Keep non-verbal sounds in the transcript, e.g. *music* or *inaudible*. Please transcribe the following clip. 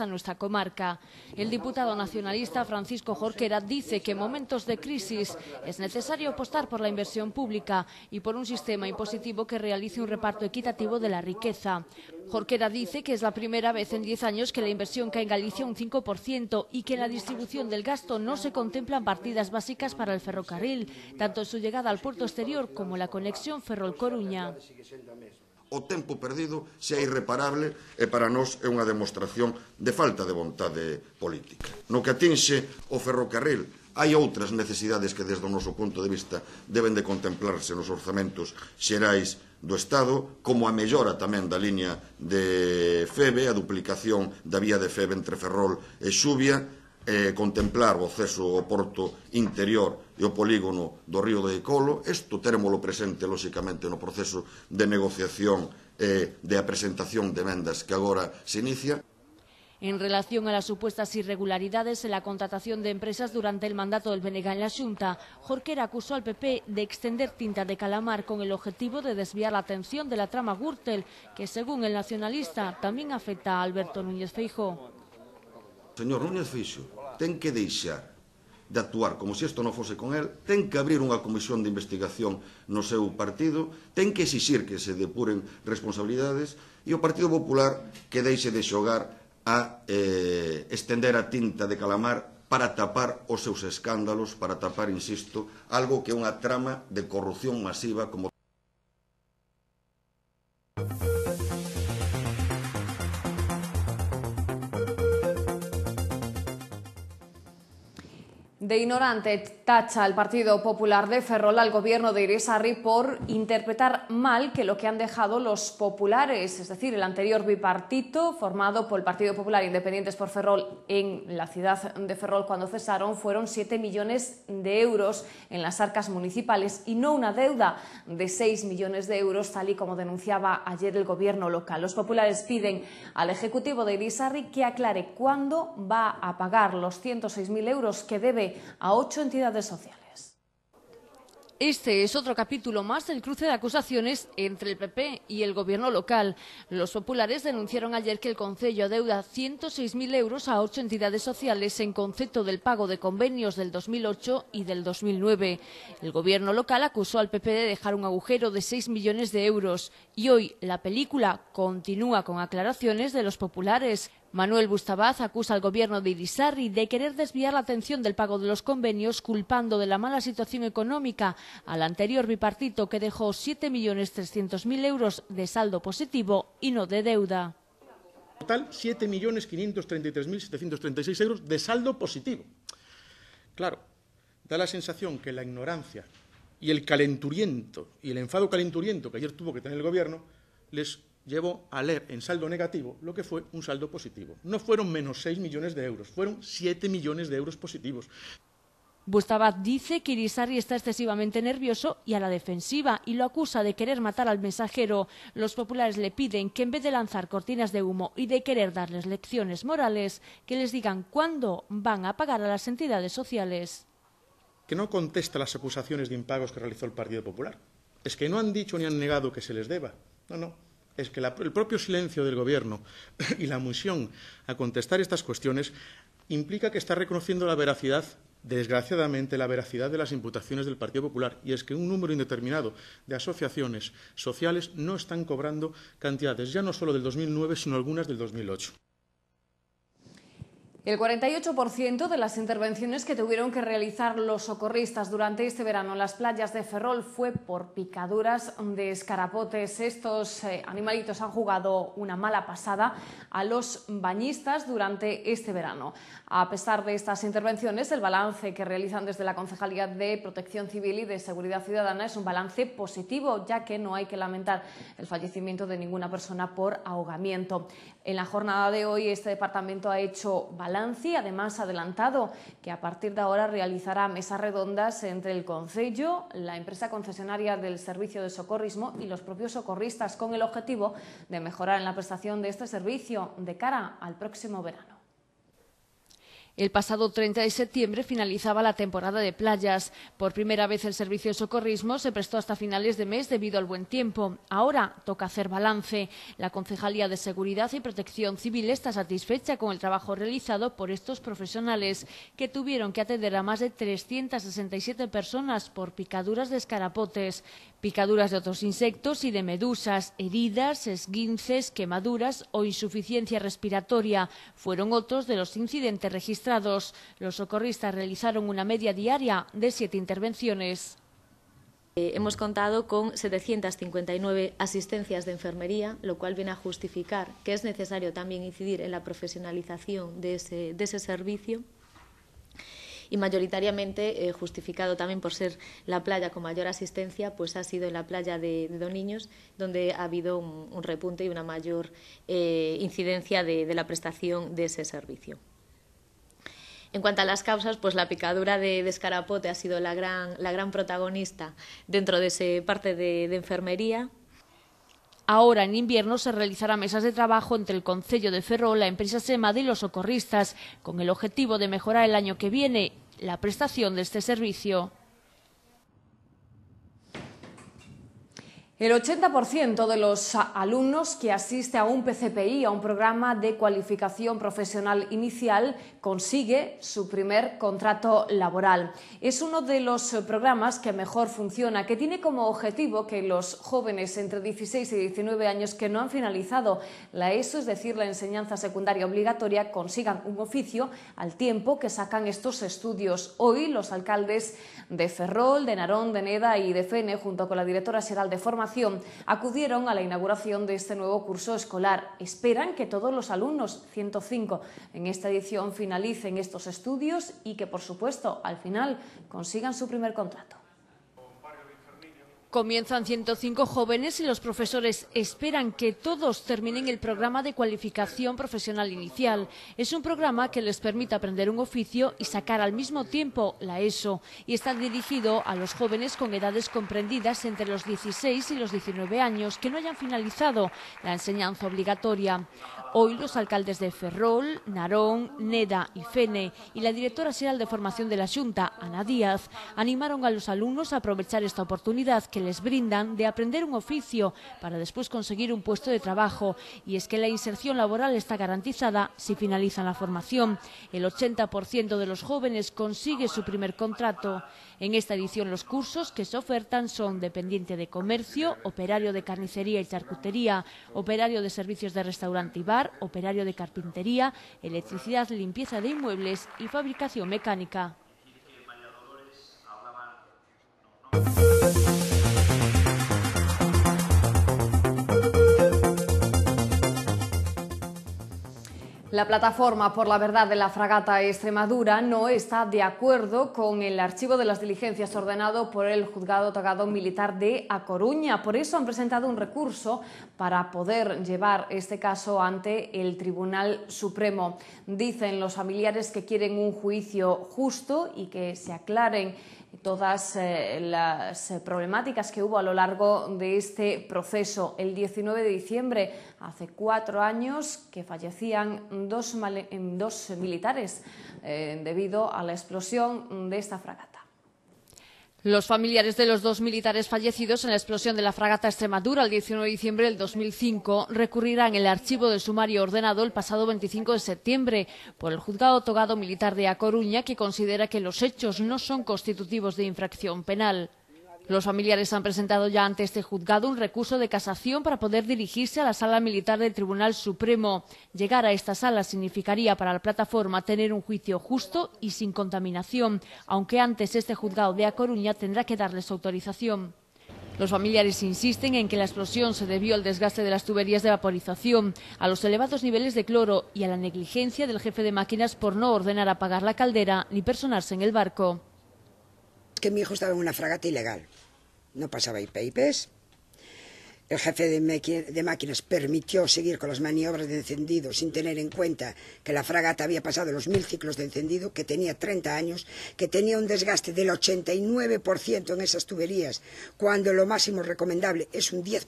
a nuestra comarca. El diputado nacionalista Francisco Jorquera dice que en momentos de crisis es necesario apostar por la inversión pública y por un sistema impositivo que realice un reparto equitativo de la riqueza. Jorquera dice que es la primera vez en 10 años que la inversión cae en Galicia un 5% y que en la distribución del gasto no se contemplan partidas básicas para el ferrocarril, tanto en su llegada al puerto exterior como la conexión Ferrol-Coruña. o tempo perdido xa irreparable e para nós é unha demostración de falta de vontade política. No que atinxe o ferrocarril hai outras necesidades que desde o noso punto de vista deben de contemplarse nos orzamentos xerais do Estado, como a mellora tamén da liña de Febe, a duplicación da vía de Febe entre Ferrol e Xubia, eh, contemplar o acceso ao porto interior e o polígono do río de Colo. Isto termolo presente, lóxicamente, no proceso de negociación eh, de apresentación de vendas que agora se inicia. En relación a las supuestas irregularidades en la contratación de empresas durante el mandato del Benega en la Xunta, Jorquera acusó al PP de extender tinta de calamar con el objetivo de desviar la atención de la trama Gürtel, que según el nacionalista también afecta a Alberto Núñez Feijóo señor Núñez Fixo, ten que deixar de actuar como se isto non fose con el, ten que abrir unha comisión de investigación no seu partido, ten que exixir que se depuren responsabilidades e o Partido Popular que deixe de xogar a eh, estender a tinta de calamar para tapar os seus escándalos, para tapar, insisto, algo que é unha trama de corrupción masiva como De ignorante tacha el Partido Popular de Ferrol al gobierno de Iris Arri por interpretar mal que lo que han dejado los populares, es decir, el anterior bipartito formado por el Partido Popular e Independientes por Ferrol en la ciudad de Ferrol cuando cesaron, fueron 7 millones de euros en las arcas municipales y no una deuda de 6 millones de euros, tal y como denunciaba ayer el gobierno local. Los populares piden al Ejecutivo de Iris Arri que aclare cuándo va a pagar los 106.000 euros que debe a ocho entidades sociales. Este es otro capítulo más del cruce de acusaciones entre el PP y el gobierno local. Los populares denunciaron ayer que el Consejo adeuda 106.000 euros a ocho entidades sociales en concepto del pago de convenios del 2008 y del 2009. El gobierno local acusó al PP de dejar un agujero de 6 millones de euros y hoy la película continúa con aclaraciones de los populares. Manuel Bustavaz acusa al gobierno de Irizarry de querer desviar la atención del pago de los convenios culpando de la mala situación económica al anterior bipartito que dejó 7.300.000 euros de saldo positivo y no de deuda. Total, 7.533.736 euros de saldo positivo. Claro, da la sensación que la ignorancia y el calenturiento y el enfado calenturiento que ayer tuvo que tener el gobierno les llevó a leer en saldo negativo lo que fue un saldo positivo. No fueron menos 6 millones de euros, fueron 7 millones de euros positivos. Bustabat dice que Irisarri está excesivamente nervioso y a la defensiva y lo acusa de querer matar al mensajero. Los populares le piden que en vez de lanzar cortinas de humo y de querer darles lecciones morales, que les digan cuándo van a pagar a las entidades sociales. Que no contesta las acusaciones de impagos que realizó el Partido Popular. Es que no han dicho ni han negado que se les deba. No, no es que el propio silencio del Gobierno *laughs* y la omisión a contestar estas cuestiones implica que está reconociendo la veracidad, desgraciadamente, la veracidad de las imputaciones del Partido Popular, y es que un número indeterminado de asociaciones sociales no están cobrando cantidades, ya no solo del 2009, sino algunas del 2008. El 48% de las intervenciones que tuvieron que realizar los socorristas durante este verano en las playas de Ferrol fue por picaduras de escarapotes. Estos eh, animalitos han jugado una mala pasada a los bañistas durante este verano. A pesar de estas intervenciones, el balance que realizan desde la Concejalía de Protección Civil y de Seguridad Ciudadana es un balance positivo, ya que no hay que lamentar el fallecimiento de ninguna persona por ahogamiento. En la jornada de hoy, este departamento ha hecho balance además ha adelantado que a partir de ahora realizará mesas redondas entre el Concello, la empresa concesionaria del servicio de socorrismo y los propios socorristas con el objetivo de mejorar en la prestación de este servicio de cara al próximo verano. El pasado 30 de septiembre finalizaba la temporada de playas. Por primera vez el servicio de socorrismo se prestó hasta finales de mes debido al buen tiempo. Ahora toca hacer balance. La Concejalía de Seguridad y Protección Civil está satisfecha con el trabajo realizado por estos profesionales que tuvieron que atender a más de 367 personas por picaduras de escarapotes picaduras de otros insectos y de medusas, heridas, esguinces, quemaduras o insuficiencia respiratoria fueron otros de los incidentes registrados. Los socorristas realizaron una media diaria de siete intervenciones. Eh, hemos contado con 759 asistencias de enfermería, lo cual viene a justificar que es necesario también incidir en la profesionalización de ese servicio y mayoritariamente eh, justificado también por ser la playa con mayor asistencia, pues ha sido en la playa de, Doniños, Niños donde ha habido un, repunte y una mayor eh, incidencia de, la prestación de ese servicio. En cuanto a las causas, pues la picadura de, escarapote ha sido la gran, protagonista dentro de ese parte de enfermería. Ahora, en invierno, se realizarán mesas de trabajo entre el Concello de Ferrol, la empresa SEMAD y los socorristas, con el objetivo de mejorar el año que viene la prestación de este servicio. El 80% de los alumnos que asiste a un PCPI, a un programa de cualificación profesional inicial, consigue su primer contrato laboral. Es uno de los eh, programas que mejor funciona, que tiene como objetivo que los jóvenes entre 16 y 19 años que no han finalizado la ESO, es decir, la enseñanza secundaria obligatoria, consigan un oficio al tiempo que sacan estos estudios. Hoy los alcaldes de Ferrol, de Narón, de Neda y de Fene, junto con la directora general de Formación, acudieron a la inauguración de este nuevo curso escolar. Esperan que todos los alumnos, 105 en esta edición, finalicen estos estudios y que, por supuesto, al final consigan su primer contrato. Comienzan 105 jóvenes y los profesores esperan que todos terminen el programa de cualificación profesional inicial. Es un programa que les permite aprender un oficio y sacar al mismo tiempo la ESO y está dirigido a los jóvenes con edades comprendidas entre los 16 y los 19 años que no hayan finalizado la enseñanza obligatoria. Hoy los alcaldes de Ferrol, Narón, Neda y Fene y la directora general de formación de la Junta, Ana Díaz, animaron a los alumnos a aprovechar esta oportunidad que les brindan de aprender un oficio para después conseguir un puesto de trabajo. Y es que la inserción laboral está garantizada si finalizan la formación. El 80% de los jóvenes consigue su primer contrato. En esta edición los cursos que se ofertan son dependiente de comercio, operario de carnicería y charcutería, operario de servicios de restaurante y bar, operario de carpintería, electricidad, limpieza de inmuebles y fabricación mecánica. La plataforma por la verdad de la fragata Extremadura no está de acuerdo con el archivo de las diligencias ordenado por el juzgado togado militar de A Coruña. Por eso han presentado un recurso para poder llevar este caso ante el Tribunal Supremo. Dicen los familiares que quieren un juicio justo y que se aclaren todas eh, las eh, problemáticas que hubo a lo largo de este proceso. El 19 de diciembre, hace cuatro años, que fallecían dos, militares eh, debido a la explosión de esta fragata. Los familiares de los dos militares fallecidos en la explosión de la fragata Extremadura el 19 de diciembre del 2005 recurrirán el archivo del sumario ordenado el pasado 25 de septiembre por el juzgado togado militar de A Coruña que considera que los hechos no son constitutivos de infracción penal. Los familiares han presentado ya ante este juzgado un recurso de casación para poder dirigirse a la sala militar del Tribunal Supremo. Llegar a esta sala significaría para la plataforma tener un juicio justo y sin contaminación, aunque antes este juzgado de A Coruña tendrá que darles autorización. Los familiares insisten en que la explosión se debió al desgaste de las tuberías de vaporización, a los elevados niveles de cloro y a la negligencia del jefe de máquinas por no ordenar apagar la caldera ni personarse en el barco mi hijo estaba en una fragata ilegal. No pasaba IPIPs. El jefe de, de, máquinas permitió seguir con las maniobras de encendido sin tener en cuenta que la fragata había pasado los mil ciclos de encendido, que tenía 30 años, que tenía un desgaste del 89% en esas tuberías, cuando lo máximo recomendable es un 10%.